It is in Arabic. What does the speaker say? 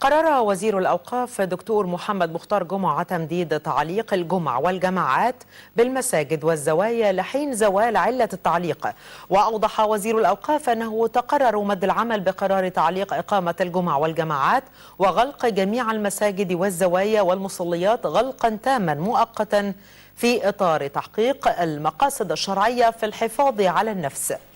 قرر وزير الأوقاف دكتور محمد مختار جمعة تمديد تعليق الجمع والجماعات بالمساجد والزوايا لحين زوال علة التعليق وأوضح وزير الأوقاف أنه تقرر مد العمل بقرار تعليق إقامة الجمع والجماعات وغلق جميع المساجد والزوايا والمصليات غلقا تاما مؤقتا في إطار تحقيق المقاصد الشرعية في الحفاظ على النفس